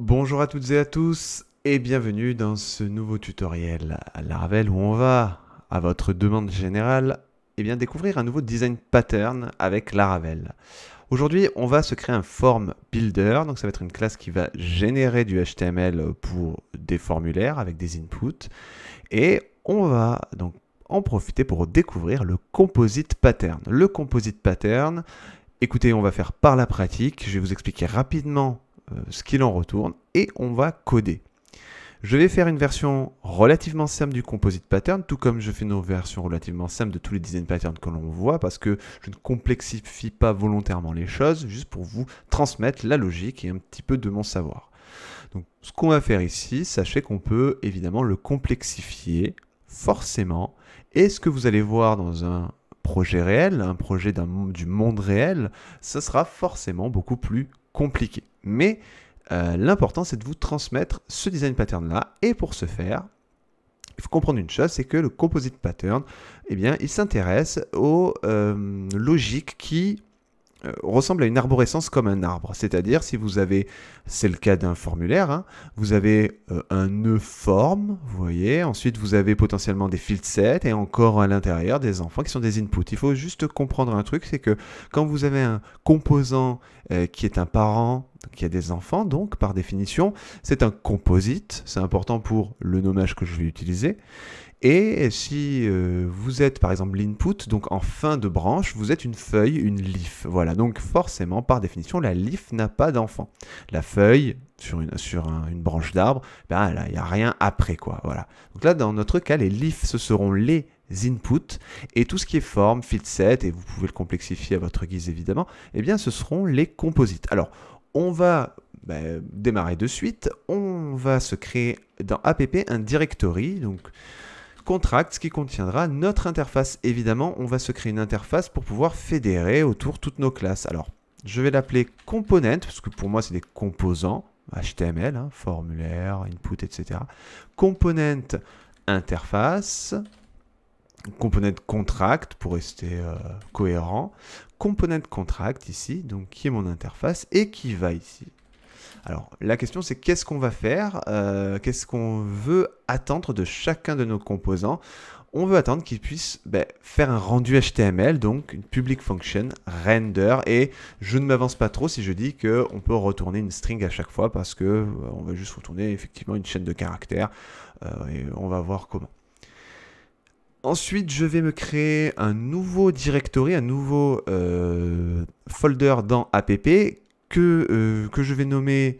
Bonjour à toutes et à tous et bienvenue dans ce nouveau tutoriel à Laravel où on va, à votre demande générale, et eh bien découvrir un nouveau design pattern avec Laravel. Aujourd'hui, on va se créer un form builder, donc ça va être une classe qui va générer du HTML pour des formulaires avec des inputs et on va donc en profiter pour découvrir le composite pattern. Le composite pattern, écoutez, on va faire par la pratique, je vais vous expliquer rapidement euh, ce qu'il en retourne et on va coder. Je vais faire une version relativement simple du composite pattern, tout comme je fais nos versions relativement simples de tous les design patterns que l'on voit, parce que je ne complexifie pas volontairement les choses, juste pour vous transmettre la logique et un petit peu de mon savoir. Donc ce qu'on va faire ici, sachez qu'on peut évidemment le complexifier, forcément, et ce que vous allez voir dans un projet réel, un projet du monde réel, ce sera forcément beaucoup plus compliqué. Mais euh, l'important, c'est de vous transmettre ce design pattern-là. Et pour ce faire, il faut comprendre une chose, c'est que le composite pattern, eh bien, il s'intéresse aux euh, logiques qui euh, ressemble à une arborescence comme un arbre. C'est-à-dire, si vous avez, c'est le cas d'un formulaire, hein, vous avez euh, un nœud forme, vous voyez, ensuite vous avez potentiellement des fieldsets, et encore à l'intérieur des enfants qui sont des inputs. Il faut juste comprendre un truc, c'est que quand vous avez un composant euh, qui est un parent, qui a des enfants, donc par définition, c'est un composite, c'est important pour le nommage que je vais utiliser, et si euh, vous êtes par exemple l'input, donc en fin de branche, vous êtes une feuille, une leaf. Voilà, donc forcément, par définition, la leaf n'a pas d'enfant. La feuille sur une, sur une branche d'arbre, ben là, il n'y a rien après quoi. Voilà. Donc là, dans notre cas, les leafs, ce seront les inputs et tout ce qui est forme, set et vous pouvez le complexifier à votre guise évidemment, eh bien ce seront les composites. Alors, on va ben, démarrer de suite, on va se créer dans app un directory, donc ce qui contiendra notre interface. Évidemment, on va se créer une interface pour pouvoir fédérer autour toutes nos classes. Alors, je vais l'appeler component, parce que pour moi, c'est des composants. HTML, hein, formulaire, input, etc. Component interface, component contract pour rester euh, cohérent, component contract ici, donc qui est mon interface et qui va ici alors la question c'est qu'est-ce qu'on va faire euh, Qu'est-ce qu'on veut attendre de chacun de nos composants on veut attendre qu'ils puissent ben, faire un rendu HTML, donc une public function render. Et je ne m'avance pas trop si je dis qu'on peut retourner une string à chaque fois parce que euh, on va juste retourner effectivement une chaîne de caractères euh, et on va voir comment. Ensuite, je vais me créer un nouveau directory, un nouveau folder dans app que, euh, que je vais nommer,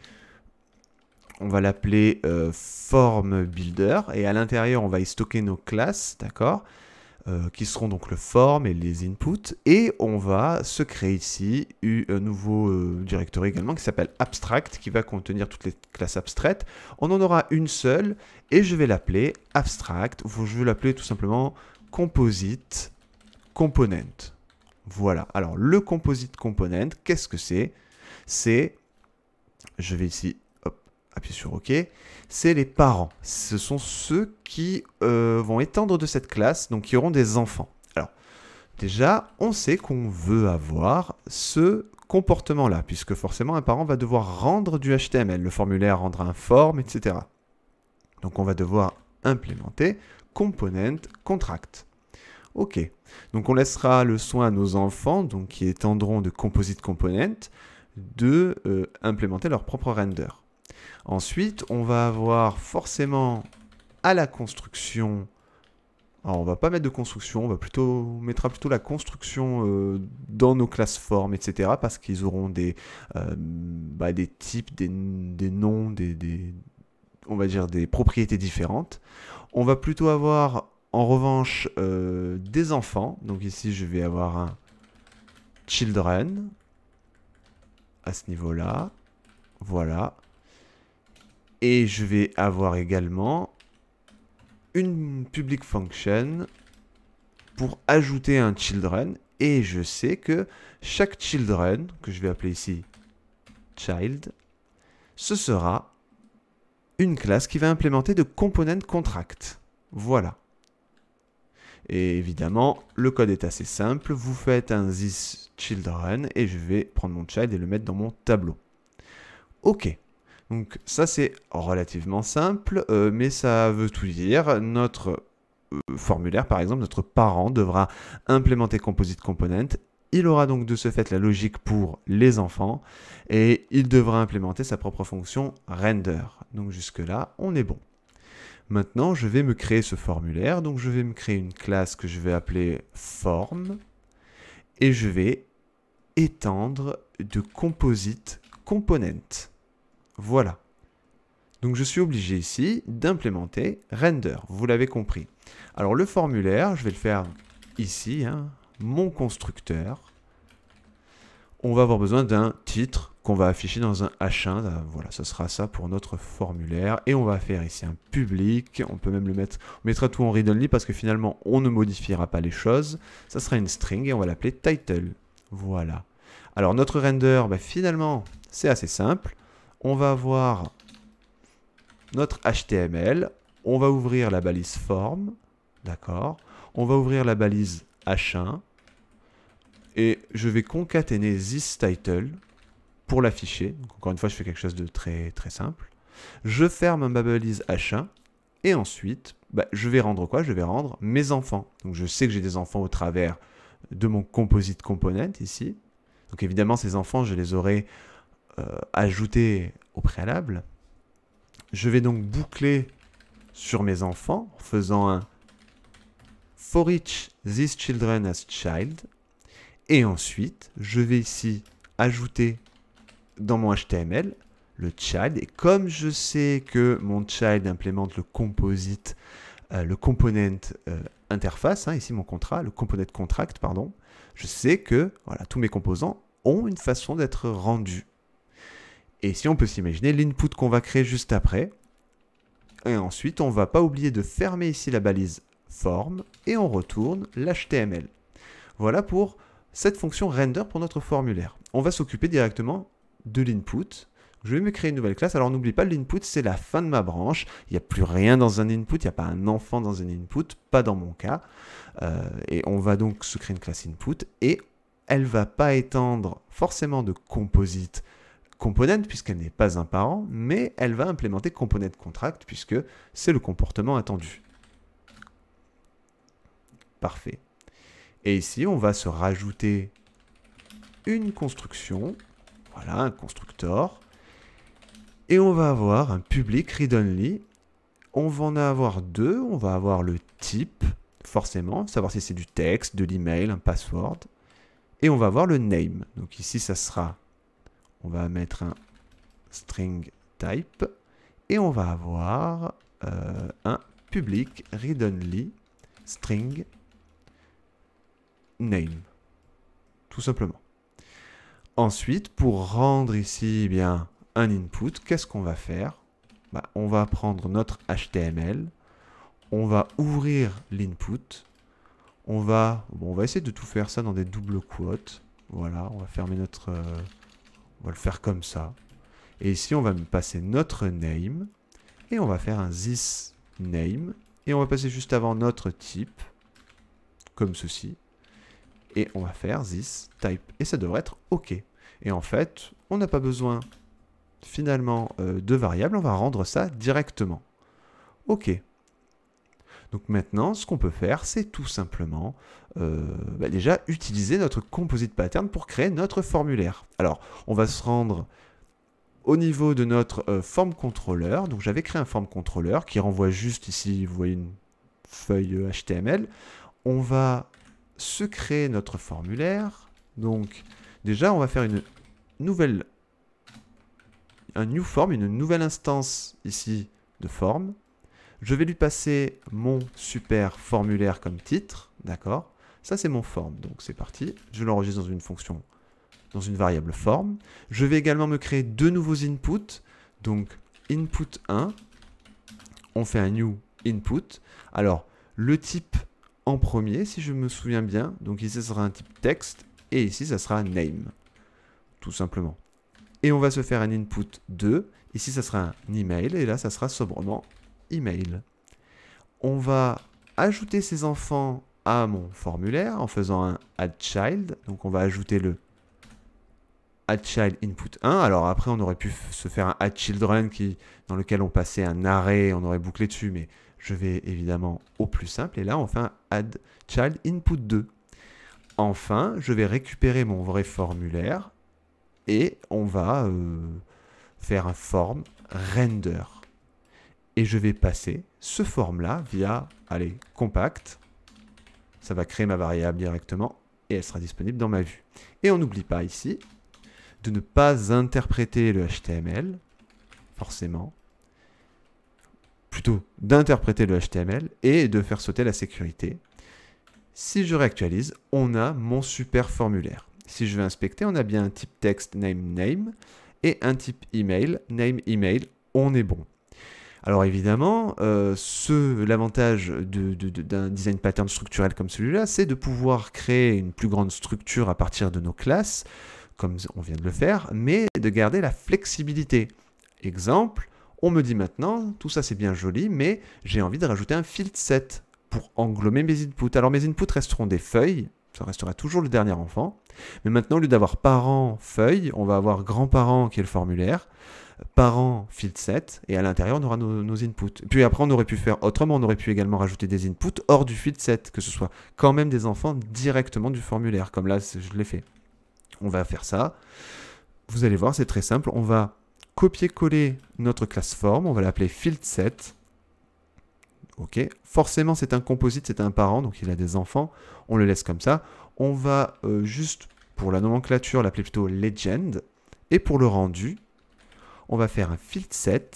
on va l'appeler euh, form builder. Et à l'intérieur, on va y stocker nos classes, d'accord euh, qui seront donc le form et les inputs. Et on va se créer ici un nouveau directory également qui s'appelle abstract, qui va contenir toutes les classes abstraites. On en aura une seule et je vais l'appeler abstract. ou Je vais l'appeler tout simplement composite component. Voilà. Alors le composite component, qu'est-ce que c'est c'est, je vais ici, hop, appuyer sur OK, c'est les parents. Ce sont ceux qui euh, vont étendre de cette classe, donc qui auront des enfants. Alors, déjà, on sait qu'on veut avoir ce comportement-là, puisque forcément un parent va devoir rendre du HTML, le formulaire rendre un form, etc. Donc on va devoir implémenter component contract. Ok, donc on laissera le soin à nos enfants, donc qui étendront de composite component, de euh, implémenter leur propre render. Ensuite, on va avoir forcément à la construction. Alors, on va pas mettre de construction, on va plutôt mettra plutôt la construction euh, dans nos classes formes, etc. Parce qu'ils auront des, euh, bah, des types, des, des noms, des, des, on va dire des propriétés différentes. On va plutôt avoir en revanche des enfants. Donc ici, je vais avoir un children à ce niveau-là. Voilà. Et je vais avoir également une public function pour ajouter un children. Et je sais que chaque children, que je vais appeler ici child, ce sera une classe qui va implémenter de component contract. Voilà. Et évidemment, le code est assez simple. Vous faites un this children et je vais prendre mon child et le mettre dans mon tableau. Ok. Donc ça c'est relativement simple, euh, mais ça veut tout dire. Notre euh, formulaire, par exemple, notre parent devra implémenter composite component. Il aura donc de ce fait la logique pour les enfants et il devra implémenter sa propre fonction render. Donc jusque-là, on est bon. Maintenant, je vais me créer ce formulaire. Donc, je vais me créer une classe que je vais appeler Form ». Et je vais étendre de composite component. Voilà. Donc, je suis obligé ici d'implémenter render. Vous l'avez compris. Alors, le formulaire, je vais le faire ici. Hein, mon constructeur. On va avoir besoin d'un titre qu'on va afficher dans un H1. Voilà, ce sera ça pour notre formulaire. Et on va faire ici un public. On peut même le mettre, on mettra tout en read only parce que finalement, on ne modifiera pas les choses. Ça sera une string et on va l'appeler title. Voilà. Alors notre render, bah, finalement, c'est assez simple. On va avoir notre HTML. On va ouvrir la balise form. D'accord. On va ouvrir la balise H1. Et je vais concaténer this title pour l'afficher. encore une fois, je fais quelque chose de très très simple. Je ferme un babelise H1 et ensuite, bah, je vais rendre quoi Je vais rendre mes enfants. Donc je sais que j'ai des enfants au travers de mon composite component ici. Donc évidemment, ces enfants, je les aurais euh, ajoutés au préalable. Je vais donc boucler sur mes enfants en faisant un for each these children as child. Et ensuite, je vais ici ajouter dans mon HTML le child. Et comme je sais que mon child implémente le composite, euh, le component euh, interface, hein, ici mon contrat, le component contract, pardon, je sais que voilà, tous mes composants ont une façon d'être rendus. Et si on peut s'imaginer l'input qu'on va créer juste après. Et ensuite, on ne va pas oublier de fermer ici la balise form et on retourne l'HTML. Voilà pour cette fonction render pour notre formulaire. On va s'occuper directement de l'input. Je vais me créer une nouvelle classe. Alors n'oublie pas, l'input, c'est la fin de ma branche. Il n'y a plus rien dans un input, il n'y a pas un enfant dans un input, pas dans mon cas. Euh, et on va donc se créer une classe input et elle va pas étendre forcément de composite component puisqu'elle n'est pas un parent, mais elle va implémenter component contract puisque c'est le comportement attendu. Parfait. Et ici, on va se rajouter une construction voilà, un constructeur Et on va avoir un public read-only. On va en avoir deux. On va avoir le type, forcément, savoir si c'est du texte, de l'email, un password. Et on va avoir le name. Donc ici, ça sera... On va mettre un string type. Et on va avoir euh, un public read-only string name. Tout simplement. Ensuite, pour rendre ici eh bien, un input, qu'est-ce qu'on va faire bah, On va prendre notre HTML, on va ouvrir l'input, on va, on va essayer de tout faire ça dans des doubles quotes. Voilà, on va fermer notre, euh, on va le faire comme ça. Et ici, on va passer notre name et on va faire un this name et on va passer juste avant notre type comme ceci et on va faire this type. Et ça devrait être OK. Et en fait, on n'a pas besoin finalement euh, de variable, on va rendre ça directement. OK. Donc maintenant, ce qu'on peut faire, c'est tout simplement euh, bah déjà utiliser notre composite pattern pour créer notre formulaire. Alors, on va se rendre au niveau de notre euh, form controller. Donc j'avais créé un form controller qui renvoie juste ici, vous voyez une feuille HTML. On va se créer notre formulaire. Donc déjà, on va faire une nouvelle, un new form, une nouvelle instance ici de forme. Je vais lui passer mon super formulaire comme titre, d'accord Ça c'est mon form, donc c'est parti. Je l'enregistre dans une fonction, dans une variable form. Je vais également me créer deux nouveaux inputs, donc input 1, on fait un new input. Alors le type en premier, si je me souviens bien. Donc ici, ça sera un type texte, et ici, ça sera name, tout simplement. Et on va se faire un input 2. Ici, ça sera un email, et là, ça sera sobrement email. On va ajouter ces enfants à mon formulaire en faisant un add child. Donc on va ajouter le add child input 1. Alors après, on aurait pu se faire un add children qui, dans lequel on passait un arrêt, on aurait bouclé dessus, mais je vais évidemment au plus simple. Et là, on un add child input 2. Enfin, je vais récupérer mon vrai formulaire et on va euh, faire un form render. Et je vais passer ce form-là via, allez, compact. Ça va créer ma variable directement et elle sera disponible dans ma vue. Et on n'oublie pas ici de ne pas interpréter le HTML, forcément plutôt d'interpréter le HTML et de faire sauter la sécurité. Si je réactualise, on a mon super formulaire. Si je vais inspecter, on a bien un type texte name name et un type email name email. On est bon. Alors évidemment, euh, l'avantage d'un design pattern structurel comme celui-là, c'est de pouvoir créer une plus grande structure à partir de nos classes, comme on vient de le faire, mais de garder la flexibilité. Exemple, on me dit maintenant, tout ça c'est bien joli, mais j'ai envie de rajouter un field set pour englober mes inputs. Alors mes inputs resteront des feuilles, ça restera toujours le dernier enfant. Mais maintenant, au lieu d'avoir parents, feuilles, on va avoir grands-parents qui est le formulaire, parents, field set, et à l'intérieur, on aura nos, nos, inputs. Puis après, on aurait pu faire autrement, on aurait pu également rajouter des inputs hors du field set, que ce soit quand même des enfants directement du formulaire, comme là, je l'ai fait. On va faire ça. Vous allez voir, c'est très simple. On va copier-coller notre classe forme, on va l'appeler fieldset ». Ok, forcément c'est un composite, c'est un parent, donc il a des enfants, on le laisse comme ça. On va euh, juste, pour la nomenclature, l'appeler plutôt legend. Et pour le rendu, on va faire un fieldset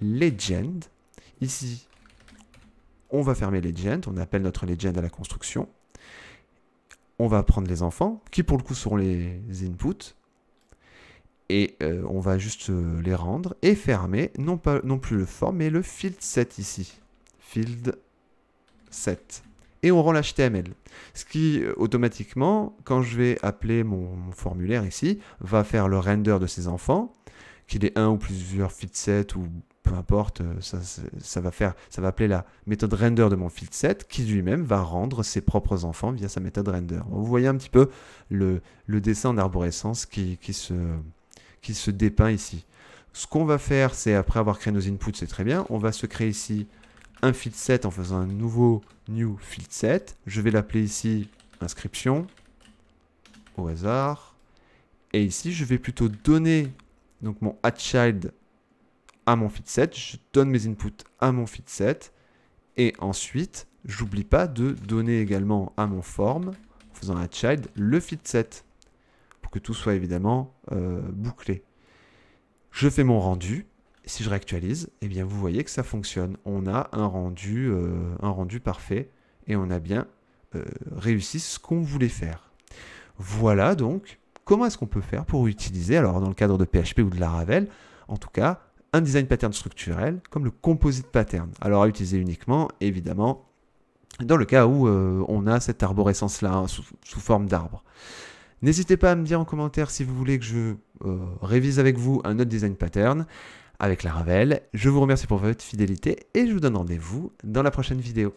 legend. Ici, on va fermer legend, on appelle notre legend à la construction. On va prendre les enfants, qui pour le coup seront les inputs et euh, on va juste euh, les rendre et fermer non, pas, non plus le form, mais le field set ici field set et on rend l'HTML ce qui euh, automatiquement quand je vais appeler mon, formulaire ici va faire le render de ses enfants qu'il ait un ou plusieurs field set ou peu importe ça, va faire ça va appeler la méthode render de mon field set qui lui-même va rendre ses propres enfants via sa méthode render vous voyez un petit peu le, dessin d'arborescence qui, qui se qui se dépeint ici. Ce qu'on va faire, c'est après avoir créé nos inputs, c'est très bien, on va se créer ici un field set en faisant un nouveau new field set. Je vais l'appeler ici inscription au hasard. Et ici, je vais plutôt donner donc mon add child à mon feed set, je donne mes inputs à mon feed set, et ensuite, j'oublie pas de donner également à mon form, en faisant un child, le feed set tout soit évidemment euh, bouclé. Je fais mon rendu. Si je réactualise, et eh bien vous voyez que ça fonctionne. On a un rendu, euh, un rendu parfait et on a bien euh, réussi ce qu'on voulait faire. Voilà donc comment est-ce qu'on peut faire pour utiliser, alors dans le cadre de PHP ou de la Laravel, en tout cas, un design pattern structurel comme le composite pattern. Alors à utiliser uniquement, évidemment, dans le cas où on a cette arborescence-là hein, sous, sous, forme d'arbre. N'hésitez pas à me dire en commentaire si vous voulez que je euh, révise avec vous un autre design pattern avec la Ravel. Je vous remercie pour votre fidélité et je vous donne rendez-vous dans la prochaine vidéo.